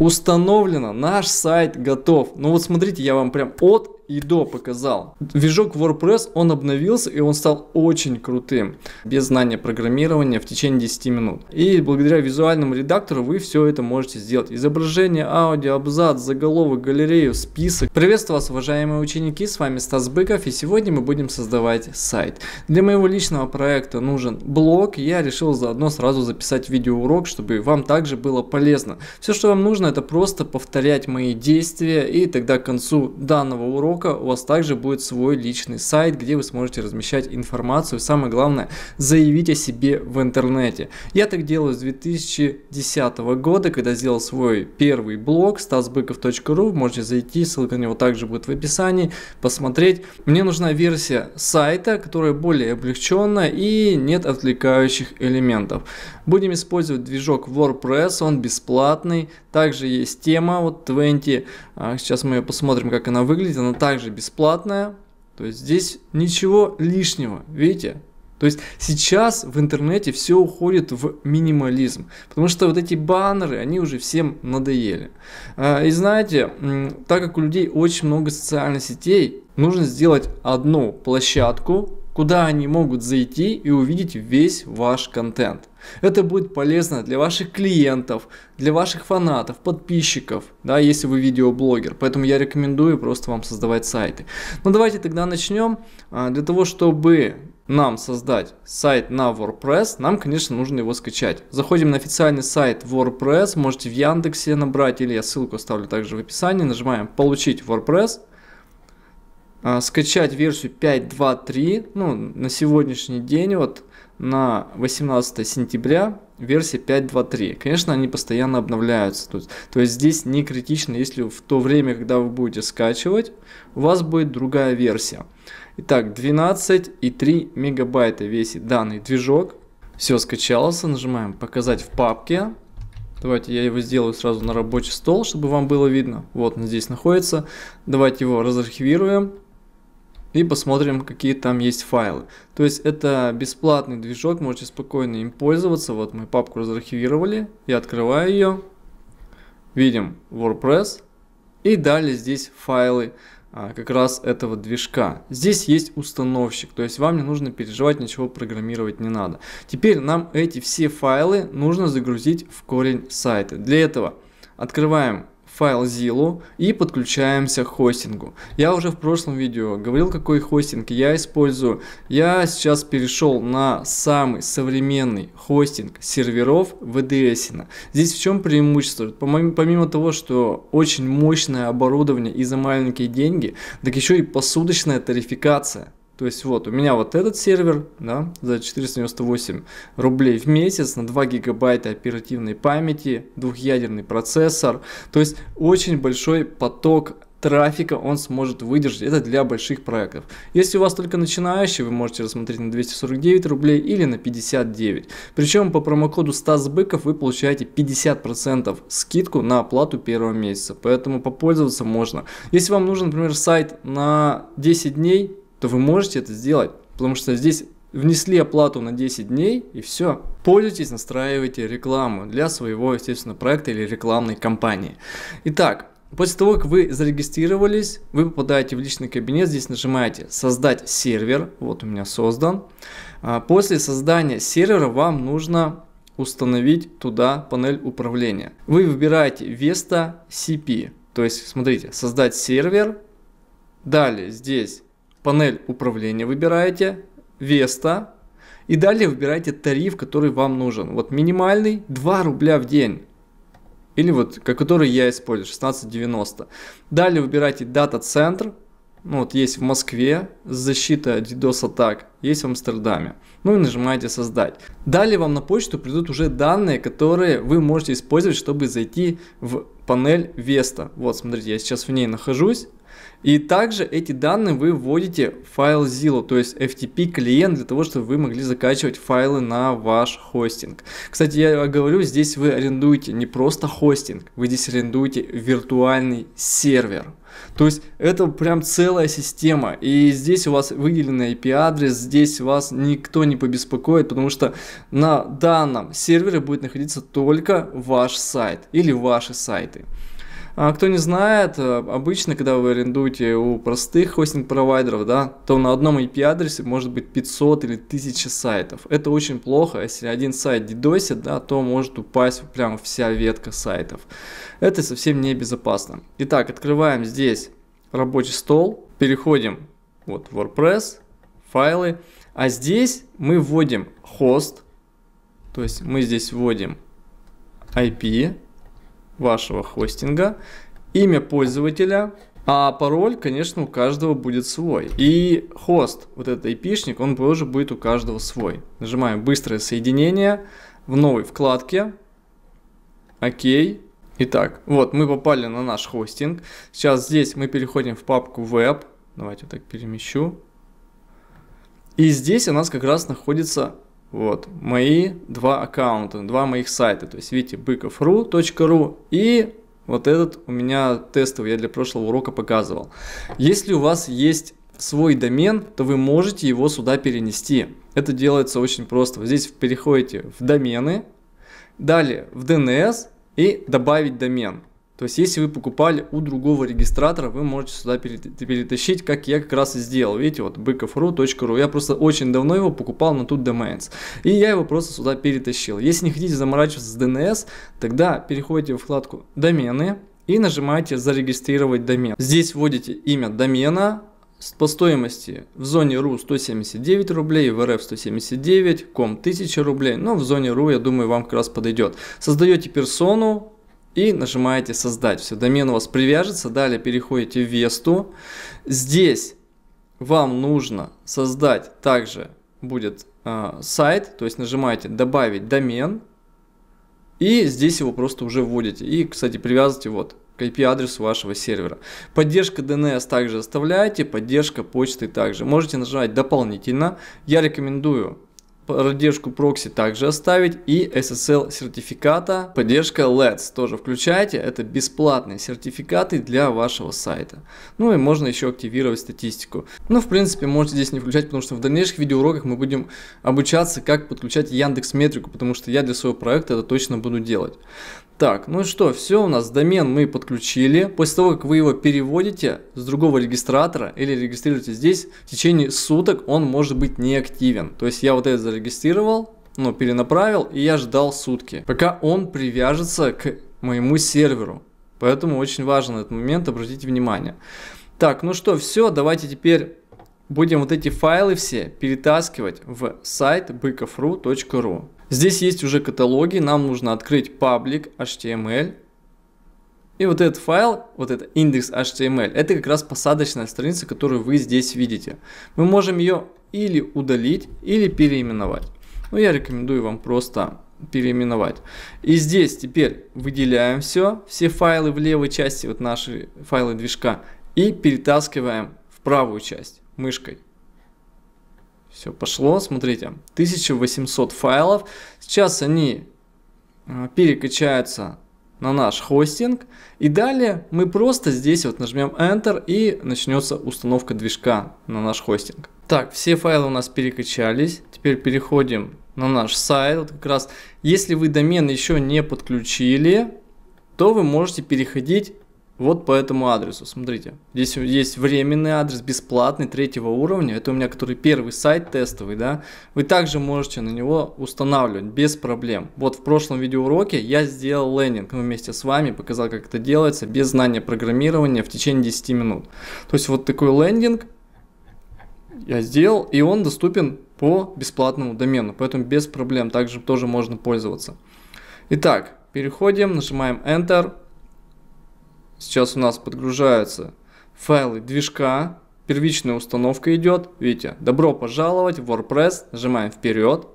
установлено, наш сайт готов. Ну вот смотрите, я вам прям от и до показал. Движок WordPress, он обновился и он стал очень крутым, без знания программирования в течение 10 минут. И благодаря визуальному редактору вы все это можете сделать. Изображение, аудио, абзац, заголовок, галерею, список. Приветствую вас, уважаемые ученики, с вами Стас Быков и сегодня мы будем создавать сайт. Для моего личного проекта нужен блог, я решил заодно сразу записать видеоурок, чтобы вам также было полезно. Все, что вам нужно, это просто повторять мои действия и тогда к концу данного урока урока у вас также будет свой личный сайт, где вы сможете размещать информацию. Самое главное, заявить о себе в интернете. Я так делаю с 2010 года, когда сделал свой первый блог stasbыков.ru. Можете зайти, ссылка на него также будет в описании, посмотреть. Мне нужна версия сайта, которая более облегченная и нет отвлекающих элементов. Будем использовать движок WordPress, он бесплатный. Также есть тема, вот 20, а, сейчас мы посмотрим, как она выглядит. Она также бесплатная. То есть здесь ничего лишнего, видите? То есть сейчас в интернете все уходит в минимализм, потому что вот эти баннеры, они уже всем надоели. А, и знаете, так как у людей очень много социальных сетей, нужно сделать одну площадку, куда они могут зайти и увидеть весь ваш контент. Это будет полезно для ваших клиентов, для ваших фанатов, подписчиков, да, если вы видеоблогер. Поэтому я рекомендую просто вам создавать сайты. Но ну, давайте тогда начнем. А, для того, чтобы нам создать сайт на WordPress, нам, конечно, нужно его скачать. Заходим на официальный сайт WordPress, можете в Яндексе набрать, или я ссылку оставлю также в описании, нажимаем «Получить WordPress», а, скачать версию 5.2.3, ну, на сегодняшний день, вот, на 18 сентября версия 5.2.3. Конечно, они постоянно обновляются. То есть, то есть здесь не критично, если в то время, когда вы будете скачивать, у вас будет другая версия. Итак, 12,3 мегабайта весит данный движок. Все скачался, нажимаем «Показать в папке». Давайте я его сделаю сразу на рабочий стол, чтобы вам было видно. Вот он здесь находится. Давайте его разархивируем. И посмотрим, какие там есть файлы. То есть это бесплатный движок, можете спокойно им пользоваться. Вот мы папку разархивировали, я открываю ее, видим WordPress и далее здесь файлы а, как раз этого движка. Здесь есть установщик, то есть вам не нужно переживать, ничего программировать не надо. Теперь нам эти все файлы нужно загрузить в корень сайта. Для этого открываем файл Zillow и подключаемся к хостингу. Я уже в прошлом видео говорил, какой хостинг я использую. Я сейчас перешел на самый современный хостинг серверов VDS. Здесь в чем преимущество? Помимо, помимо того, что очень мощное оборудование и за маленькие деньги, так еще и посуточная тарификация. То есть вот у меня вот этот сервер да, за 498 рублей в месяц на 2 гигабайта оперативной памяти, двухъядерный процессор. То есть очень большой поток трафика он сможет выдержать. Это для больших проектов. Если у вас только начинающий, вы можете рассмотреть на 249 рублей или на 59. Причем по промокоду Стас Быков вы получаете 50% скидку на оплату первого месяца. Поэтому попользоваться можно. Если вам нужен, например, сайт на 10 дней, то вы можете это сделать, потому что здесь внесли оплату на 10 дней и все. Пользуйтесь, настраивайте рекламу для своего, естественно, проекта или рекламной кампании. Итак, После того, как вы зарегистрировались, вы попадаете в личный кабинет, здесь нажимаете «Создать сервер», вот у меня создан. А после создания сервера вам нужно установить туда панель управления. Вы выбираете Vesta CP, то есть, смотрите, «Создать сервер», далее здесь панель управления выбираете, Веста, и далее выбираете тариф, который вам нужен. Вот минимальный 2 рубля в день. Или вот, который я использую, 1690. Далее выбирайте дата-центр. Ну, вот есть в Москве защита DDoS атак, есть в Амстердаме. Ну и нажимаете создать. Далее вам на почту придут уже данные, которые вы можете использовать, чтобы зайти в панель Vesta. Вот, смотрите, я сейчас в ней нахожусь. И также эти данные вы вводите в файл Zillow, то есть FTP клиент для того, чтобы вы могли закачивать файлы на ваш хостинг. Кстати, я говорю, здесь вы арендуете не просто хостинг, вы здесь арендуете виртуальный сервер. То есть это прям целая система. И здесь у вас выделен IP-адрес, здесь вас никто не побеспокоит, потому что на данном сервере будет находиться только ваш сайт или ваши сайты. А кто не знает, э, обычно, когда вы арендуете у простых хостинг-провайдеров, да, то на одном IP-адресе может быть 500 или 1000 сайтов. Это очень плохо, если один сайт дедосит, да, то может упасть прям вся ветка сайтов. Это совсем небезопасно. Итак, открываем здесь рабочий стол, переходим вот WordPress, файлы, а здесь мы вводим хост, то есть мы здесь вводим IP, вашего хостинга, имя пользователя, а пароль, конечно, у каждого будет свой. И хост, вот этот айпишник, он тоже будет у каждого свой. Нажимаем «Быстрое соединение» в новой вкладке. Окей. Итак, вот мы попали на наш хостинг. Сейчас здесь мы переходим в папку «Веб». Давайте вот так перемещу. И здесь у нас как раз находится вот, мои два аккаунта, два моих сайта, то есть видите, быков.ру.ру и вот этот у меня тестовый, я для прошлого урока показывал. Если у вас есть свой домен, то вы можете его сюда перенести. Это делается очень просто. Здесь переходите в домены, далее в DNS и добавить домен. То есть, если вы покупали у другого регистратора, вы можете сюда перетащить, как я как раз и сделал. Видите, вот быков.ру.ру. Я просто очень давно его покупал на тут domains. И я его просто сюда перетащил. Если не хотите заморачиваться с DNS, тогда переходите в вкладку «Домены» и нажимаете «Зарегистрировать домен». Здесь вводите имя домена, по стоимости в зоне РУ 179 рублей, в РФ 179, ком 1000 рублей, но ну, в зоне РУ, я думаю, вам как раз подойдет. Создаете персону, и нажимаете создать. Все, домен у вас привяжется, далее переходите в Весту. Здесь вам нужно создать также будет э, сайт, то есть нажимаете добавить домен и здесь его просто уже вводите. И, кстати, привязывайте вот к IP-адресу вашего сервера. Поддержка DNS также оставляете, поддержка почты также. Можете нажимать дополнительно. Я рекомендую поддержку прокси также оставить и SSL сертификата, поддержка LEDs тоже включайте, это бесплатные сертификаты для вашего сайта. Ну и можно еще активировать статистику. Но ну, в принципе можете здесь не включать, потому что в дальнейших видеоуроках мы будем обучаться, как подключать Яндекс Метрику, потому что я для своего проекта это точно буду делать. Так, ну что, все у нас, домен мы подключили. После того, как вы его переводите с другого регистратора или регистрируете здесь, в течение суток он может быть неактивен. То есть я вот это зарегистрировал, ну, перенаправил, и я ждал сутки, пока он привяжется к моему серверу. Поэтому очень важно этот момент, обратите внимание. Так, ну что, все, давайте теперь будем вот эти файлы все перетаскивать в сайт быков.ру.ру. Здесь есть уже каталоги, нам нужно открыть public HTML. И вот этот файл, вот это index.html. это как раз посадочная страница, которую вы здесь видите. Мы можем ее или удалить, или переименовать. Но ну, я рекомендую вам просто переименовать. И здесь теперь выделяем все, все файлы в левой части, вот наши файлы движка, и перетаскиваем в правую часть мышкой. Все пошло, смотрите, 1800 файлов. Сейчас они а, перекачаются на наш хостинг. И далее мы просто здесь вот нажмем Enter и начнется установка движка на наш хостинг. Так, все файлы у нас перекачались. Теперь переходим на наш сайт. Вот как раз, если вы домен еще не подключили, то вы можете переходить вот по этому адресу. Смотрите, здесь есть временный адрес, бесплатный, третьего уровня. Это у меня который первый сайт тестовый, да. Вы также можете на него устанавливать без проблем. Вот в прошлом видеоуроке я сделал лендинг вместе с вами, показал, как это делается без знания программирования в течение 10 минут. То есть вот такой лендинг я сделал, и он доступен по бесплатному домену, поэтому без проблем также тоже можно пользоваться. Итак, переходим, нажимаем Enter, Сейчас у нас подгружаются файлы движка, первичная установка идет. Видите, добро пожаловать в WordPress, нажимаем вперед.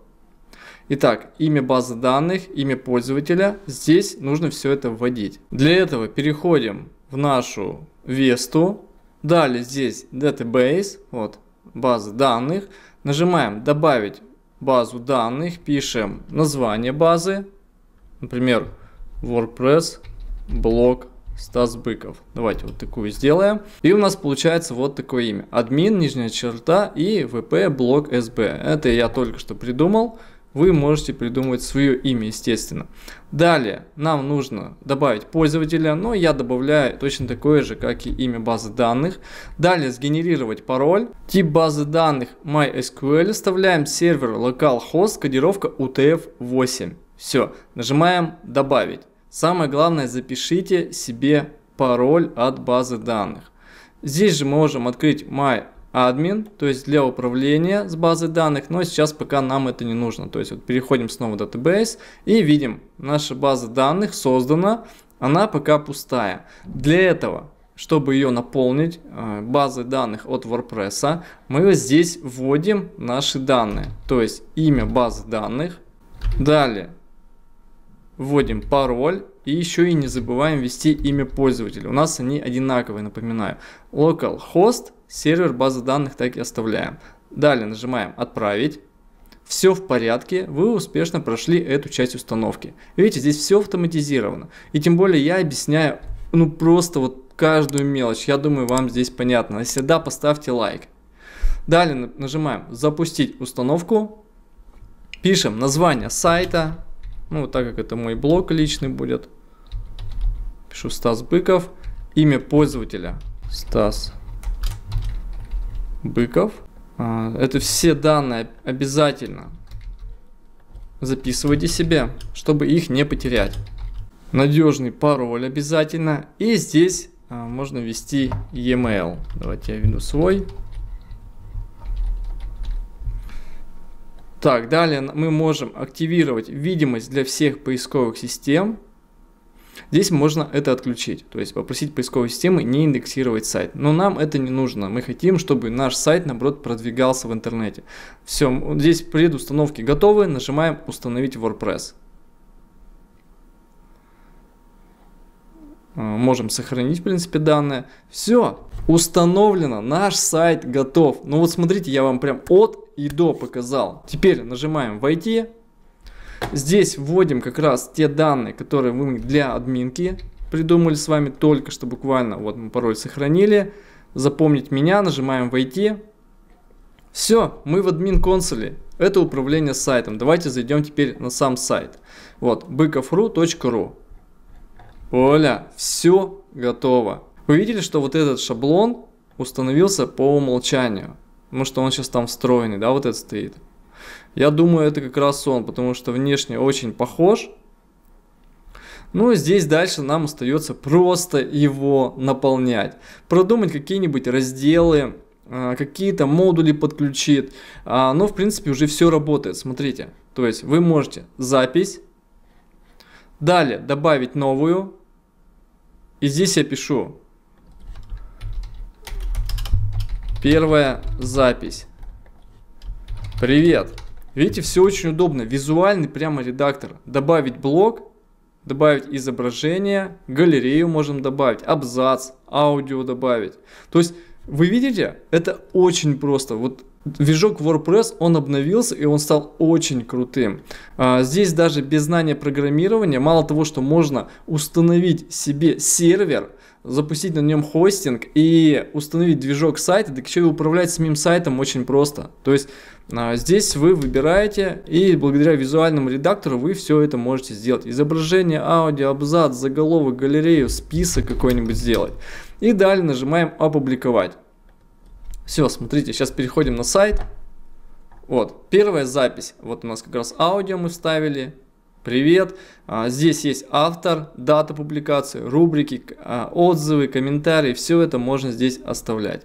Итак, имя базы данных, имя пользователя, здесь нужно все это вводить. Для этого переходим в нашу Весту, далее здесь Database, вот, базы данных, нажимаем добавить базу данных, пишем название базы, например, WordPress блок Стас Быков. Давайте вот такую сделаем. И у нас получается вот такое имя. Админ, нижняя черта и ВП блок СБ. Это я только что придумал. Вы можете придумать свое имя, естественно. Далее нам нужно добавить пользователя, но я добавляю точно такое же, как и имя базы данных. Далее сгенерировать пароль, тип базы данных MySQL, вставляем сервер localhost, кодировка UTF-8. Все, нажимаем добавить. Самое главное, запишите себе пароль от базы данных. Здесь же можем открыть My админ, то есть для управления с базы данных, но сейчас пока нам это не нужно. То есть вот переходим снова в Database и видим, наша база данных создана, она пока пустая. Для этого, чтобы ее наполнить э, базой данных от WordPress, мы здесь вводим наши данные, то есть имя базы данных, далее вводим пароль и еще и не забываем ввести имя пользователя. У нас они одинаковые, напоминаю. Localhost, сервер базы данных так и оставляем. Далее нажимаем «Отправить». Все в порядке, вы успешно прошли эту часть установки. Видите, здесь все автоматизировано. И тем более я объясняю, ну просто вот каждую мелочь. Я думаю, вам здесь понятно. Если а да, поставьте лайк. Далее нажимаем «Запустить установку». Пишем название сайта, ну, так как это мой блог личный будет, пишу Стас Быков. Имя пользователя Стас Быков. А, это все данные обязательно записывайте себе, чтобы их не потерять. Надежный пароль обязательно. И здесь а, можно ввести e-mail. Давайте я введу свой. Так, далее мы можем активировать видимость для всех поисковых систем. Здесь можно это отключить, то есть попросить поисковой системы не индексировать сайт. Но нам это не нужно, мы хотим, чтобы наш сайт, наоборот, продвигался в интернете. Все, здесь предустановки готовы, нажимаем «Установить WordPress». А, можем сохранить, в принципе, данные. Все, установлено, наш сайт готов. Ну вот смотрите, я вам прям от и до показал. Теперь нажимаем «Войти». Здесь вводим как раз те данные, которые мы для админки придумали с вами только что буквально. Вот мы пароль сохранили. Запомнить меня, нажимаем «Войти». Все, мы в админ консоли. Это управление сайтом. Давайте зайдем теперь на сам сайт. Вот, быков.ру.ру. Оля, все готово. Вы видели, что вот этот шаблон установился по умолчанию потому что он сейчас там встроенный, да, вот этот стоит. Я думаю, это как раз он, потому что внешне очень похож. Ну, здесь дальше нам остается просто его наполнять. Продумать какие-нибудь разделы, а, какие-то модули подключит. А, Но, ну, в принципе, уже все работает, смотрите. То есть вы можете запись, далее добавить новую. И здесь я пишу Первая запись. Привет. Видите, все очень удобно. Визуальный прямо редактор. Добавить блок, добавить изображение, галерею можем добавить, абзац, аудио добавить. То есть вы видите, это очень просто. Вот движок WordPress, он обновился и он стал очень крутым. А, здесь даже без знания программирования, мало того, что можно установить себе сервер – запустить на нем хостинг и установить движок сайта, так еще и управлять самим сайтом очень просто. То есть а, здесь вы выбираете и благодаря визуальному редактору вы все это можете сделать. Изображение, аудио, абзац, заголовок, галерею, список какой-нибудь сделать. И далее нажимаем «Опубликовать». Все, смотрите, сейчас переходим на сайт. Вот, первая запись. Вот у нас как раз аудио мы вставили, Привет! А, здесь есть автор, дата публикации, рубрики, а, отзывы, комментарии. Все это можно здесь оставлять.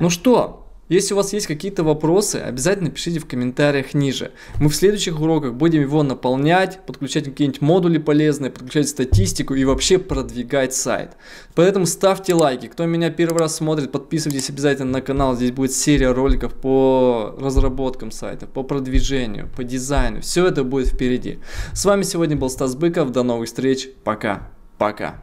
Ну что, если у вас есть какие-то вопросы, обязательно пишите в комментариях ниже. Мы в следующих уроках будем его наполнять, подключать какие-нибудь модули полезные, подключать статистику и вообще продвигать сайт. Поэтому ставьте лайки. Кто меня первый раз смотрит, подписывайтесь обязательно на канал. Здесь будет серия роликов по разработкам сайта, по продвижению, по дизайну. Все это будет впереди. С вами сегодня был Стас Быков. До новых встреч. Пока. Пока.